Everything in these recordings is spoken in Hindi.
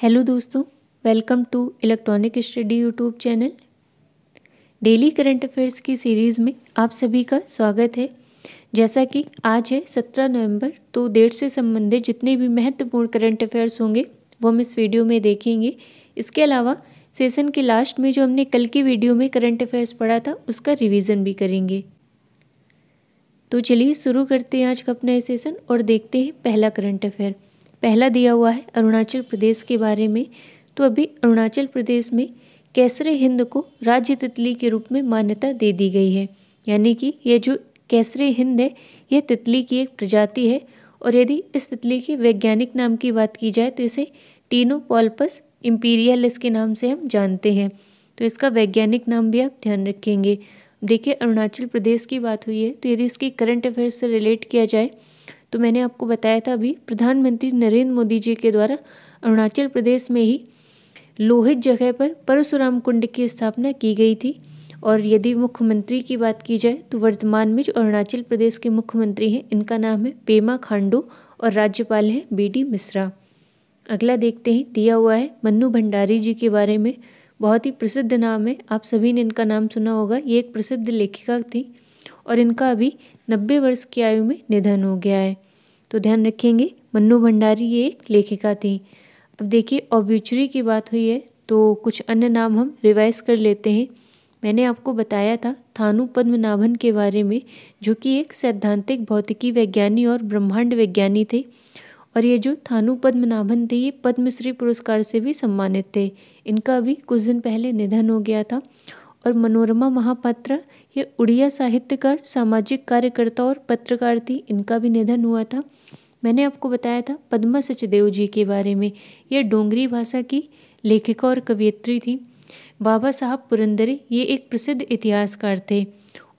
हेलो दोस्तों welcome to electronic study YouTube channel daily current affairs की सीरीज़ में आप सभी का स्वागत है जैसा कि आज है सत्रह नवंबर तो डेट से संबंधित जितने भी महत्वपूर्ण करंट अफेयर्स होंगे वो हम इस वीडियो में देखेंगे इसके अलावा सेशन के लास्ट में जो हमने कल की वीडियो में करंट अफेयर्स पढ़ा था उसका रिविज़न भी करेंगे तो चलिए शुरू करते हैं आज का अपना सेशन और देखते हैं पहला करंट अफेयर पहला दिया हुआ है अरुणाचल प्रदेश के बारे में तो अभी अरुणाचल प्रदेश में कैसरे हिंद को राज्य तितली के रूप में मान्यता दे दी गई है यानी कि यह जो कैसरे हिंद है यह तितली की एक प्रजाति है और यदि इस तितली के वैज्ञानिक नाम की बात की जाए तो इसे टीनो पॉल्पस इम्पीरियलिस के नाम से हम जानते हैं तो इसका वैज्ञानिक नाम भी आप ध्यान रखेंगे देखिए अरुणाचल प्रदेश की बात हुई है तो यदि इसकी करंट अफेयर्स से रिलेट किया जाए तो मैंने आपको बताया था अभी प्रधानमंत्री नरेंद्र मोदी जी के द्वारा अरुणाचल प्रदेश में ही लोहित जगह पर परशुराम कुंड की स्थापना की गई थी और यदि मुख्यमंत्री की बात की जाए तो वर्तमान में जो अरुणाचल प्रदेश के मुख्यमंत्री हैं इनका नाम है पेमा खांडू और राज्यपाल हैं बी डी मिश्रा अगला देखते हैं दिया हुआ है मन्नू भंडारी जी के बारे में बहुत ही प्रसिद्ध नाम है आप सभी ने इनका नाम सुना होगा ये एक प्रसिद्ध लेखिका थी और इनका अभी नब्बे वर्ष की आयु में निधन हो गया है तो ध्यान रखेंगे मन्नू भंडारी ये एक लेखिका थी अब देखिए ओब्यूचरी की बात हुई है तो कुछ अन्य नाम हम रिवाइज कर लेते हैं मैंने आपको बताया था थानु पद्मनाभन के बारे में जो कि एक सैद्धांतिक भौतिकी वैज्ञानी और ब्रह्मांड वैज्ञानी थे और ये जो थानु पद्मनाभन थे ये पद्मश्री पुरस्कार से भी सम्मानित थे इनका भी कुछ दिन पहले निधन हो गया था और मनोरमा महापात्र ये उड़िया साहित्यकार सामाजिक कार्यकर्ता और पत्रकार थी इनका भी निधन हुआ था मैंने आपको बताया था पद्म सचदेव जी के बारे में यह डोंगरी भाषा की लेखिका और कवियत्री थी बाबा साहब पुरंदरे ये एक प्रसिद्ध इतिहासकार थे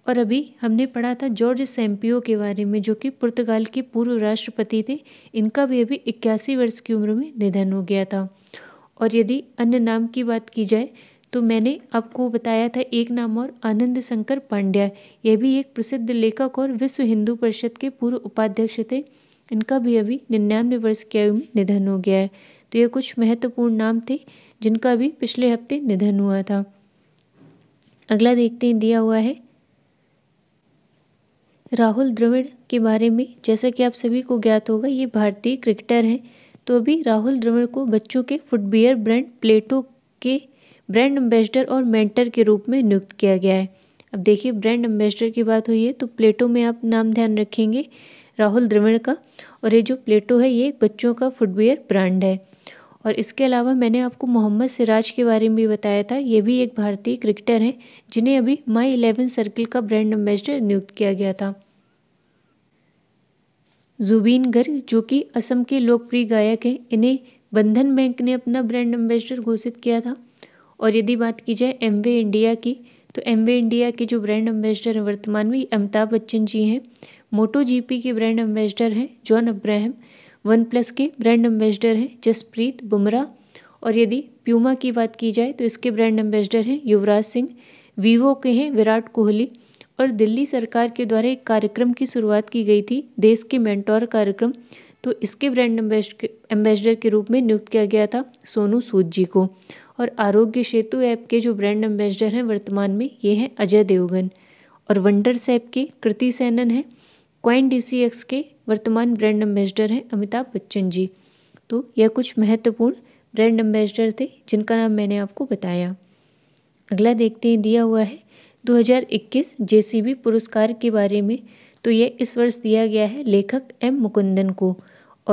और अभी हमने पढ़ा था जॉर्ज सैम्पियो के बारे में जो कि पुर्तगाल के पूर्व राष्ट्रपति थे इनका भी अभी इक्यासी वर्ष की उम्र में निधन हो गया था और यदि अन्य नाम की बात की जाए तो मैंने आपको बताया था एक नाम और आनंद शंकर पांड्या ये भी एक प्रसिद्ध लेखक और विश्व हिंदू परिषद के पूर्व उपाध्यक्ष थे इनका भी अभी निन्यानवे वर्ष की आयु में निधन हो गया है तो ये कुछ महत्वपूर्ण नाम थे जिनका भी पिछले हफ्ते निधन हुआ था अगला देखते हैं दिया हुआ है राहुल द्रविड़ के बारे में जैसा कि आप सभी को ज्ञात होगा ये भारतीय क्रिकेटर हैं तो अभी राहुल द्रविड़ को बच्चों के फुटबियर ब्रांड प्लेटो के ब्रांड एम्बेसडर और मेंटर के रूप में नियुक्त किया गया है अब देखिए ब्रांड एम्बेसडर की बात हुई है तो प्लेटो में आप नाम ध्यान रखेंगे राहुल द्रविड़ का और ये जो प्लेटो है ये बच्चों का फुटवेयर ब्रांड है और इसके अलावा मैंने आपको मोहम्मद सिराज के बारे में भी बताया था ये भी एक भारतीय क्रिकेटर हैं जिन्हें अभी माई इलेवन सर्किल का ब्रांड एम्बेसडर नियुक्त किया गया था जुबीन गर्ग जो कि असम के लोकप्रिय गायक हैं इन्हें बंधन बैंक ने अपना ब्रांड एम्बेसडर घोषित किया था और यदि बात की जाए एम इंडिया की तो एम इंडिया के जो ब्रांड एम्बेसडर हैं वर्तमान में अमिताभ बच्चन जी हैं मोटो पी के ब्रांड एम्बेसडर हैं जॉन अब्राहम वन प्लस के ब्रांड एम्बेसडर हैं जसप्रीत बुमराह और यदि प्यूमा की बात की जाए तो इसके ब्रांड एम्बेसडर हैं युवराज सिंह वीवो के हैं विराट कोहली और दिल्ली सरकार के द्वारा एक कार्यक्रम की शुरुआत की गई थी देश के मेंटोर कार्यक्रम तो इसके ब्रांड एम्बेसडर के रूप में नियुक्त किया गया था सोनू सूद जी को और आरोग्य सेतु ऐप के जो ब्रांड एम्बेसडर हैं वर्तमान में ये हैं अजय देवगन और वंडर्स ऐप के कृति सैनन हैं क्वाइन डी के वर्तमान ब्रांड एम्बेसडर हैं अमिताभ बच्चन जी तो यह कुछ महत्वपूर्ण ब्रांड एम्बेसडर थे जिनका नाम मैंने आपको बताया अगला देखते हैं दिया हुआ है 2021 जेसीबी पुरस्कार के बारे में तो यह इस वर्ष दिया गया है लेखक एम मुकुंदन को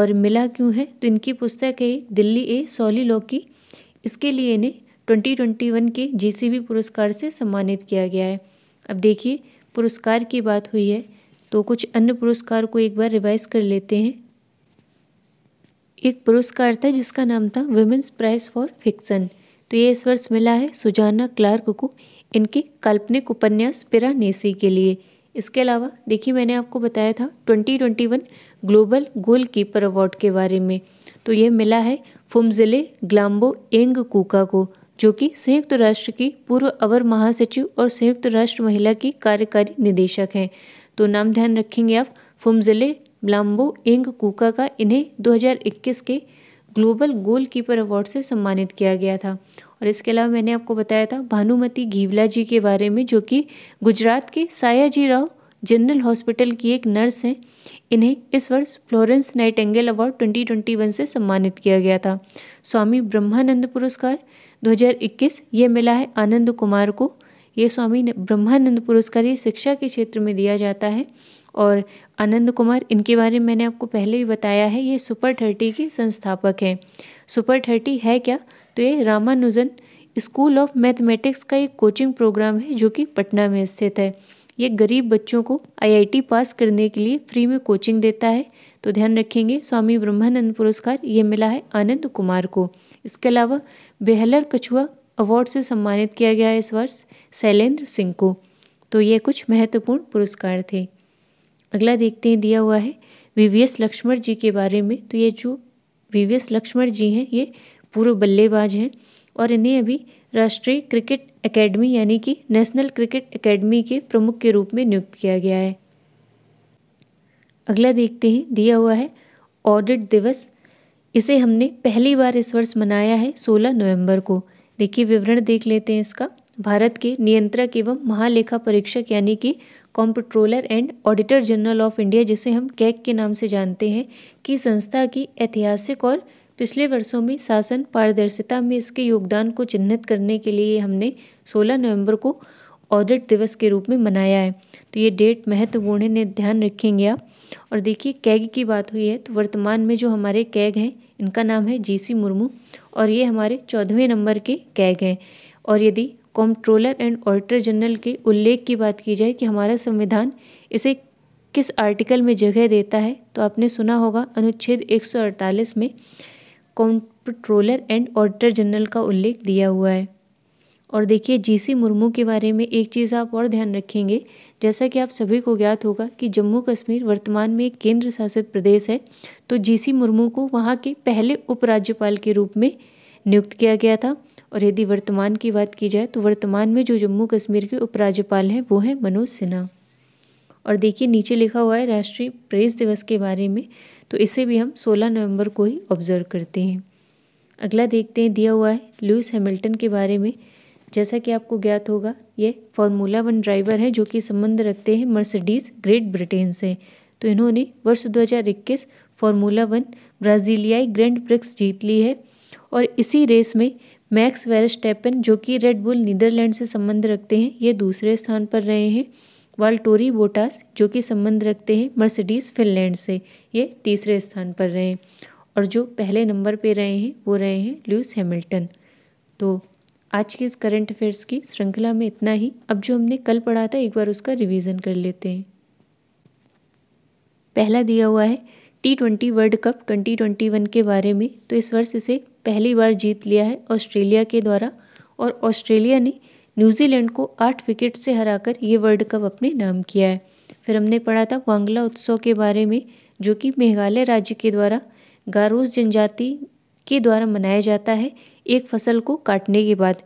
और मिला क्यों है तो इनकी पुस्तक है दिल्ली ए सॉली लॉ की इसके लिए इन्हें 2021 के बी पुरस्कार से सम्मानित किया गया है अब देखिए पुरस्कार की बात हुई है तो कुछ अन्य पुरस्कार को एक बार रिवाइज कर लेते हैं एक पुरस्कार था जिसका नाम था वुमेंस प्राइज फॉर फिक्सन तो ये इस वर्ष मिला है सुजाना क्लार्क को इनके काल्पनिक उपन्यास पिरा नेसी के लिए इसके अलावा देखिए मैंने आपको बताया था 2021 ग्लोबल गोलकीपर अवार्ड के बारे में तो ये मिला है फुमजिले ग्लाम्बो एंग कुका को जो कि संयुक्त राष्ट्र की पूर्व अवर महासचिव और संयुक्त राष्ट्र महिला की कार्यकारी निदेशक हैं तो नाम ध्यान रखेंगे आप फुमजिले ग्लाम्बो एंग कुका का इन्हें 2021 के ग्लोबल गोलकीपर अवार्ड से सम्मानित किया गया था और इसके अलावा मैंने आपको बताया था भानुमती घीवला जी के बारे में जो कि गुजरात के सायाजी राव जनरल हॉस्पिटल की एक नर्स हैं इन्हें इस वर्ष फ्लोरेंस नाइट एंगल अवार्ड 2021 से सम्मानित किया गया था स्वामी ब्रह्मानंद पुरस्कार 2021 ये मिला है आनंद कुमार को ये स्वामी ब्रह्मानंद पुरस्कार ये शिक्षा के क्षेत्र में दिया जाता है और आनंद कुमार इनके बारे में मैंने आपको पहले ही बताया है ये सुपर थर्टी के संस्थापक हैं सुपर थर्टी है क्या तो ये रामानुजन स्कूल ऑफ मैथमेटिक्स का एक कोचिंग प्रोग्राम है जो कि पटना में स्थित है ये गरीब बच्चों को आईआईटी पास करने के लिए फ्री में कोचिंग देता है तो ध्यान रखेंगे स्वामी ब्रह्मानंद पुरस्कार ये मिला है आनंद कुमार को इसके अलावा बेहलर कछुआ अवार्ड से सम्मानित किया गया है इस वर्ष शैलेंद्र सिंह को तो ये कुछ महत्वपूर्ण पुरस्कार थे अगला देखते हैं दिया हुआ है वी लक्ष्मण जी के बारे में तो ये जो वी लक्ष्मण जी हैं ये पूर्व बल्लेबाज हैं और इन्हें अभी राष्ट्रीय क्रिकेट एकेडमी यानी कि नेशनल क्रिकेट एकेडमी के प्रमुख के रूप में नियुक्त किया गया है अगला देखते हैं दिया हुआ है ऑडिट दिवस इसे हमने पहली बार इस वर्ष मनाया है 16 नवंबर को देखिए विवरण देख लेते हैं इसका भारत के नियंत्रक एवं महालेखा परीक्षक यानी कि comptroller and auditor general of India जिसे हम कैक के नाम से जानते हैं की संस्था की ऐतिहासिक और पिछले वर्षों में शासन पारदर्शिता में इसके योगदान को चिन्हित करने के लिए हमने 16 नवंबर को ऑडिट दिवस के रूप में मनाया है तो ये डेट महत्वपूर्ण है ने ध्यान रखेंगे आप और देखिए कैग की बात हुई है तो वर्तमान में जो हमारे कैग हैं इनका नाम है जीसी मुर्मू और ये हमारे चौदहवें नंबर के कैग हैं और यदि कॉम्ट्रोलर एंड ऑडिटर जनरल के उल्लेख की बात की जाए कि हमारा संविधान इसे किस आर्टिकल में जगह देता है तो आपने सुना होगा अनुच्छेद 148 में कंप्ट्रोलर एंड ऑडिटर जनरल का उल्लेख दिया हुआ है और देखिए जीसी मुर्मू के बारे में एक चीज़ आप और ध्यान रखेंगे जैसा कि आप सभी को ज्ञात होगा कि जम्मू कश्मीर वर्तमान में एक केंद्र शासित प्रदेश है तो जीसी मुर्मू को वहाँ के पहले उपराज्यपाल के रूप में नियुक्त किया गया था और यदि वर्तमान की बात की जाए तो वर्तमान में जो जम्मू कश्मीर के उपराज्यपाल हैं वो हैं मनोज सिन्हा और देखिए नीचे लिखा हुआ है राष्ट्रीय प्रेस दिवस के बारे में तो इसे भी हम 16 नवंबर को ही ऑब्ज़र्व करते हैं अगला देखते हैं दिया हुआ है लुइस हैमिल्टन के बारे में जैसा कि आपको ज्ञात होगा ये फार्मूला वन ड्राइवर हैं जो कि संबंध रखते हैं मर्सिडीज़ ग्रेट ब्रिटेन से तो इन्होंने वर्ष 2021 फार्मूला वन ब्राज़ीलियाई ग्रैंड प्रिक्स जीत ली है और इसी रेस में मैक्स वेरस्टेपन जो कि रेडबुल नीदरलैंड से संबंध रखते हैं ये दूसरे स्थान पर रहे हैं वाल्टोरी बोटास जो कि संबंध रखते हैं मर्सिडीज़ फिनलैंड से ये तीसरे स्थान पर रहे हैं और जो पहले नंबर पे रहे हैं वो रहे हैं लुइस हैमिल्टन तो आज के इस करंट अफेयर्स की श्रृंखला में इतना ही अब जो हमने कल पढ़ा था एक बार उसका रिवीजन कर लेते हैं पहला दिया हुआ है T twenty world cup twenty twenty one के बारे में तो इस वर्ष इसे पहली बार जीत लिया है ऑस्ट्रेलिया के द्वारा और ऑस्ट्रेलिया ने न्यूजीलैंड को आठ विकेट से हराकर ये वर्ल्ड कप अपने नाम किया है फिर हमने पढ़ा था वांगला उत्सव के बारे में जो कि मेघालय राज्य के द्वारा गारोस जनजाति के द्वारा मनाया जाता है एक फसल को काटने के बाद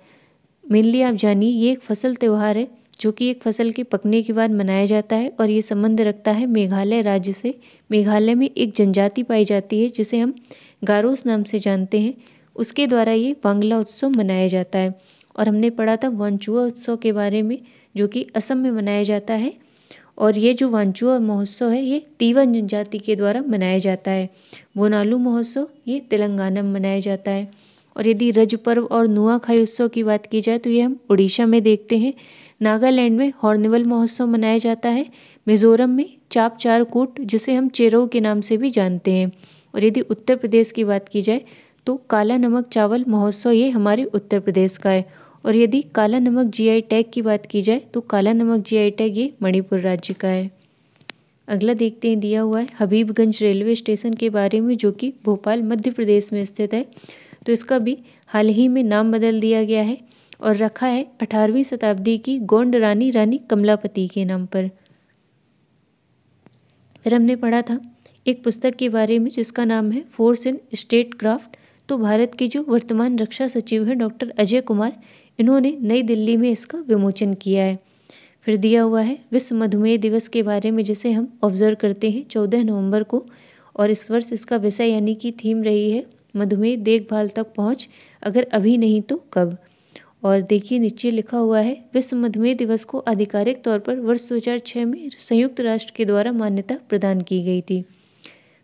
मेनली आप जानिए ये एक फसल त्यौहार है जो कि एक फसल के पकने के बाद मनाया जाता है और ये संबंध रखता है मेघालय राज्य से मेघालय में एक जनजाति पाई जाती है जिसे हम गारोस नाम से जानते हैं उसके द्वारा ये बांग्ला उत्सव मनाया जाता है और हमने पढ़ा था वांचुआ उत्सव के बारे में जो कि असम में मनाया जाता है और ये जो वांचुआ महोत्सव है ये तीवा जनजाति के द्वारा मनाया जाता है बोनालू महोत्सव ये तेलंगाना में मनाया जाता है और यदि रज पर्व और नुआखाई उत्सव की बात की जाए तो ये हम उड़ीसा में देखते हैं नागालैंड में हॉर्निवल महोत्सव मनाया जाता है मिजोरम में चाप चार कूट जिसे हम चेरो के नाम से भी जानते हैं और यदि उत्तर प्रदेश की बात की जाए तो काला नमक चावल महोत्सव ये हमारे उत्तर प्रदेश का है और यदि काला नमक जीआई टैग की बात की जाए तो काला नमक जीआई टैग ये मणिपुर राज्य का है अगला देखते हैं दिया हुआ है हबीबगंज रेलवे स्टेशन के बारे में जो कि भोपाल मध्य प्रदेश में स्थित है तो इसका भी हाल ही में नाम बदल दिया गया है और रखा है अठारहवीं शताब्दी की गोंड रानी रानी कमलापति के नाम पर फिर हमने पढ़ा था एक पुस्तक के बारे में जिसका नाम है फोर्स इन स्टेट क्राफ्ट तो भारत के जो वर्तमान रक्षा सचिव हैं डॉक्टर अजय कुमार इन्होंने नई दिल्ली में इसका विमोचन किया है फिर दिया हुआ है विश्व मधुमेह दिवस के बारे में जिसे हम ऑब्जर्व करते हैं चौदह नवंबर को और इस वर्ष इसका विषय यानी कि थीम रही है मधुमेह देखभाल तक पहुँच अगर अभी नहीं तो कब और देखिए नीचे लिखा हुआ है विश्व मधुमेह दिवस को आधिकारिक तौर पर वर्ष 2006 में संयुक्त राष्ट्र के द्वारा मान्यता प्रदान की गई थी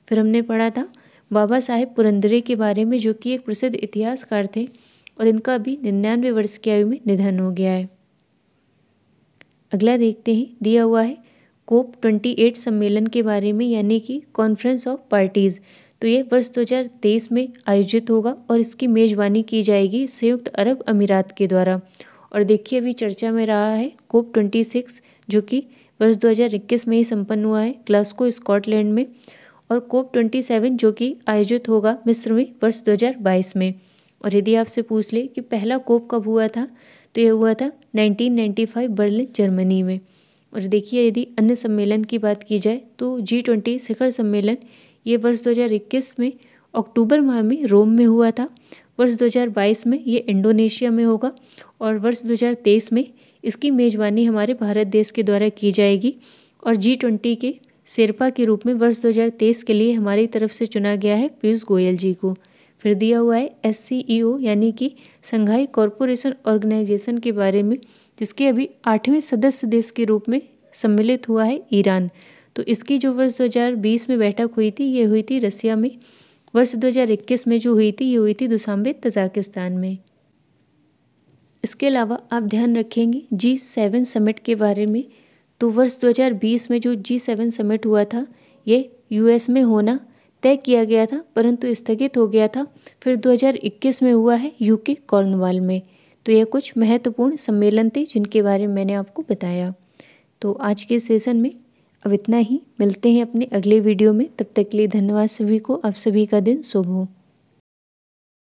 फिर हमने पढ़ा था बाबा साहेब पुरंदरे के बारे में जो कि एक प्रसिद्ध इतिहासकार थे और इनका अभी निन्यानवे वर्ष की आयु में निधन हो गया है अगला देखते हैं दिया हुआ है कोप ट्वेंटी एट सम्मेलन के बारे में यानी कि कॉन्फ्रेंस ऑफ पार्टीज़ तो ये वर्ष 2023 में आयोजित होगा और इसकी मेज़बानी की जाएगी संयुक्त अरब अमीरात के द्वारा और देखिए अभी चर्चा में रहा है कोप ट्वेंटी सिक्स जो कि वर्ष 2021 में ही संपन्न हुआ है ग्लास्को स्कॉटलैंड में और कोप ट्वेंटी सेवन जो कि आयोजित होगा मिस्र में वर्ष 2022 में और यदि आपसे पूछ ले कि पहला कोप कब हुआ था तो यह हुआ था 1995 बर्लिन जर्मनी में और देखिए यदि अन्य सम्मेलन की बात की जाए तो जी ट्वेंटी शिखर सम्मेलन ये वर्ष 2021 में अक्टूबर माह में रोम में हुआ था वर्ष 2022 में ये इंडोनेशिया में होगा और वर्ष 2023 में इसकी मेज़बानी हमारे भारत देश के द्वारा की जाएगी और जी ट्वेंटी के शेरपा के रूप में वर्ष 2023 के लिए हमारी तरफ से चुना गया है पीयूष गोयल जी को फिर दिया हुआ है एस e यानी कि संघाई कॉरपोरेशन ऑर्गेनाइजेशन के बारे में जिसके अभी आठवें सदस्य देश के रूप में सम्मिलित हुआ है ईरान तो इसकी जो वर्ष 2020 में बैठक हुई थी ये हुई थी रसिया में वर्ष 2021 में जो हुई थी ये हुई थी दुसाम्बे तजाकिस्तान में इसके अलावा आप ध्यान रखेंगे जी सेवन समिट के बारे में तो वर्ष 2020 में जो जी सेवन समिट हुआ था ये यूएस में होना तय किया गया था परंतु स्थगित हो गया था फिर 2021 में हुआ है यूके कॉर्नवाल में तो यह कुछ महत्वपूर्ण सम्मेलन थे जिनके बारे में मैंने आपको बताया तो आज के सेशन में अब इतना ही मिलते हैं अपने अगले वीडियो में तब तक के लिए धन्यवाद सभी को आप सभी का दिन शुभ हो